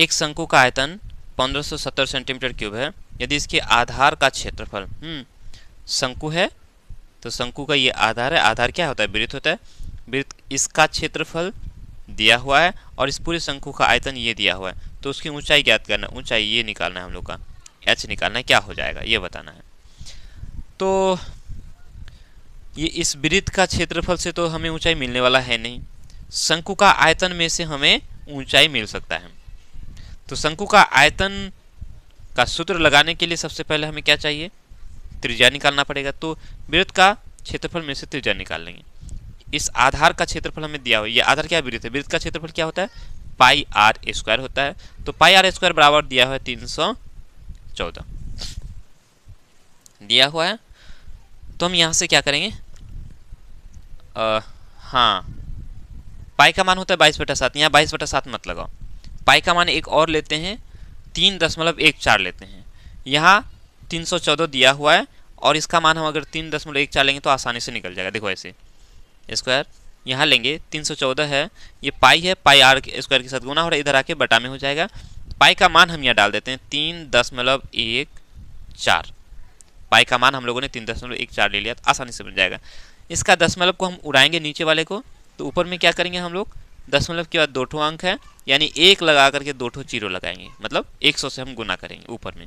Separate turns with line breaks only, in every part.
एक शंकु का आयतन 1570 सेंटीमीटर क्यूब है यदि इसके आधार का क्षेत्रफल हम्म, शंकु है तो शंकु का ये आधार है आधार क्या होता है वृत्त होता है वृत्त इसका क्षेत्रफल दिया हुआ है और इस पूरे शंकु का आयतन ये दिया हुआ है तो उसकी ऊंचाई ज्ञात करना है ऊंचाई ये निकालना है हम लोग का एच निकालना है क्या हो जाएगा ये बताना है तो ये इस वृत्त का क्षेत्रफल से तो हमें ऊंचाई मिलने वाला है नहीं शंकु का आयतन में से हमें ऊंचाई मिल सकता है तो शंकु का आयतन का सूत्र लगाने के लिए सबसे पहले हमें क्या चाहिए त्रिज्या निकालना पड़ेगा तो वृत्त का क्षेत्रफल में से त्रिज्या निकाल लेंगे इस आधार का क्षेत्रफल हमें दिया हुआ है ये आधार क्या वृत्त है वृत्त का क्षेत्रफल क्या होता है पाई आर स्क्वायर होता है तो पाई आर स्क्वायर बराबर दिया हुआ है तीन सौ चौदह दिया हुआ है तो हम यहाँ से क्या करेंगे आ, हाँ पाई का मान होता है बाईस बटा सात यहाँ बाईस बटा सात मत लगाओ पाई का मान एक और लेते हैं तीन दशमलव एक चार लेते हैं यहाँ तीन सौ चौदह दिया हुआ है और इसका मान हम अगर तीन दशमलव एक चार लेंगे तो आसानी से निकल जाएगा देखो ऐसे स्क्वायर यहाँ लेंगे तीन सौ चौदह है ये पाई है पाई आर स्क्वायर के साथ गुना हो रहा है इधर आके बटा में हो जाएगा पाई का मान हम यहाँ डाल देते हैं तीन दशमलव एक चार पाई का मान हम लोगों ने तीन दशमलव एक चार ले लिया तो आसानी से बन जाएगा इसका दशमलव को हम उड़ाएंगे नीचे वाले को तो ऊपर में क्या करेंगे हम लोग दशमलव के बाद दो ठो अंक है यानी एक लगा करके दो ठो जीरो लगाएंगे मतलब एक सौ से हम गुना करेंगे ऊपर में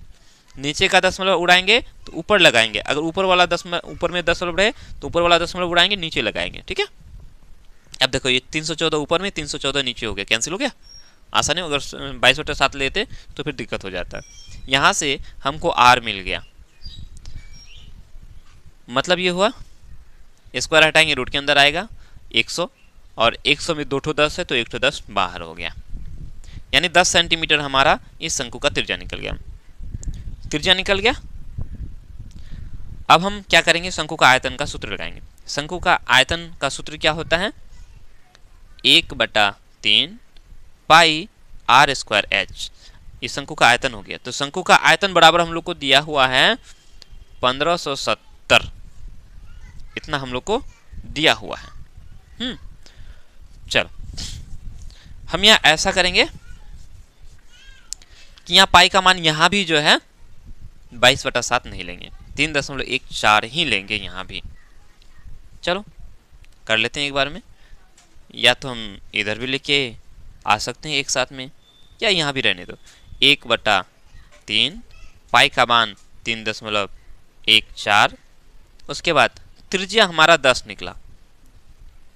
नीचे का दशमलव उड़ाएंगे तो ऊपर लगाएंगे अगर ऊपर वाला दशमलव ऊपर में दशमलव रहे तो ऊपर वाला दशमलव उड़ाएंगे नीचे लगाएंगे ठीक है अब देखो ये तीन सौ चौदह ऊपर में तीन सौ चौदह नीचे हो गया कैंसिल हो गया आसानी अगर बाईस वोटर सात लेते तो फिर दिक्कत हो जाता यहाँ से हमको आर मिल गया मतलब ये हुआ स्क्वायर हटाएंगे रूट के अंदर आएगा एक सौ और एक सौ में दो ठो दस है तो एक ठो दस बाहर हो गया यानी दस सेंटीमीटर हमारा इस शंकु का त्रिज्या निकल गया त्रिज्या निकल गया अब हम क्या करेंगे शंकु का आयतन का सूत्र लगाएंगे शंकु का आयतन का सूत्र क्या होता है एक बटा तीन पाई आर स्क्वायर एच ये शंकु का आयतन हो गया तो शंकु का आयतन बराबर हम लोग को दिया हुआ है पंद्रह सौ सत्तर इतना हम लोग को दिया हुआ है हम्म चलो हम यहाँ ऐसा करेंगे कि यहाँ पाई का मान यहाँ भी जो है बाईस बटा सात नहीं लेंगे तीन दशमलव एक चार ही लेंगे यहाँ भी चलो कर लेते हैं एक बार में या तो हम इधर भी लेके आ सकते हैं एक साथ में या यहाँ भी रहने दो एक बटा तीन पाई का मान तीन दशमलव एक चार उसके बाद त्रिज्या हमारा दस निकला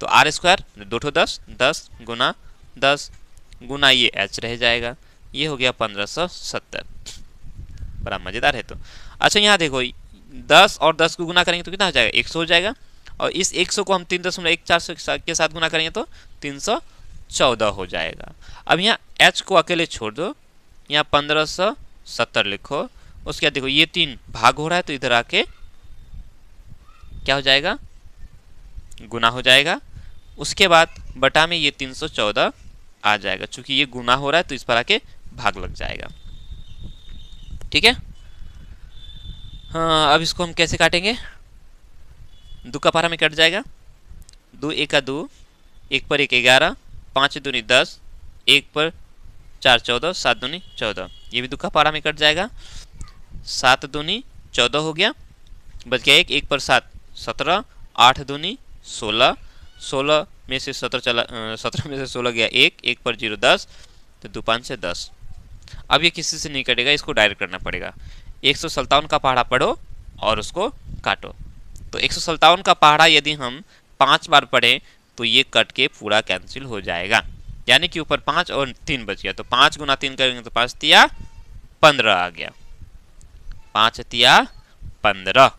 तो आर स्क्वायर दो ठो दस दस गुना दस गुना ये एच रह जाएगा ये हो गया पंद्रह सौ सत्तर बड़ा मज़ेदार है तो अच्छा यहाँ देखो दस और दस को गुना करेंगे तो कितना हो जाएगा एक सौ हो जाएगा और इस एक सौ को हम तीन दशमलव एक चार सौ के साथ गुना करेंगे तो तीन सौ चौदह हो जाएगा अब यहाँ एच को अकेले छोड़ दो यहाँ पंद्रह सौ सत्तर लिखो उसके बाद देखो ये तीन भाग हो रहा है तो इधर आके क्या हो जाएगा गुना हो जाएगा उसके बाद बटा में ये 314 आ जाएगा क्योंकि ये गुना हो रहा है तो इस पर आके भाग लग जाएगा ठीक है हाँ अब इसको हम कैसे काटेंगे दो का पारा में कट जाएगा दो एक का दो एक पर एक ग्यारह पाँच दूनी दस एक पर चार चौदह सात दूनी चौदह ये भी दुखा पारा में कट जाएगा सात दूनी चौदह हो गया बच गया एक एक पर सात सत्रह आठ दूनी सोलह सोलह में से सत्रह चला सत्रह में से सोलह गया एक एक पर जीरो दस तो दो पाँच से दस अब ये किसी से नहीं कटेगा इसको डायरेक्ट करना पड़ेगा एक सौ सत्तावन का पहाड़ा पढ़ो और उसको काटो तो एक सौ सत्तावन का पहाड़ा यदि हम पाँच बार पढ़ें तो ये कट के पूरा कैंसिल हो जाएगा यानी कि ऊपर पाँच और तीन बच गया तो पाँच गुना तीन करेंगे तो पाँच तिया पंद्रह आ गया पाँच तिया पंद्रह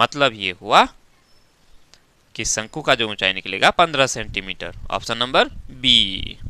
मतलब ये हुआ आपकी शंकु का जो ऊंचाई निकलेगा पंद्रह सेंटीमीटर ऑप्शन नंबर बी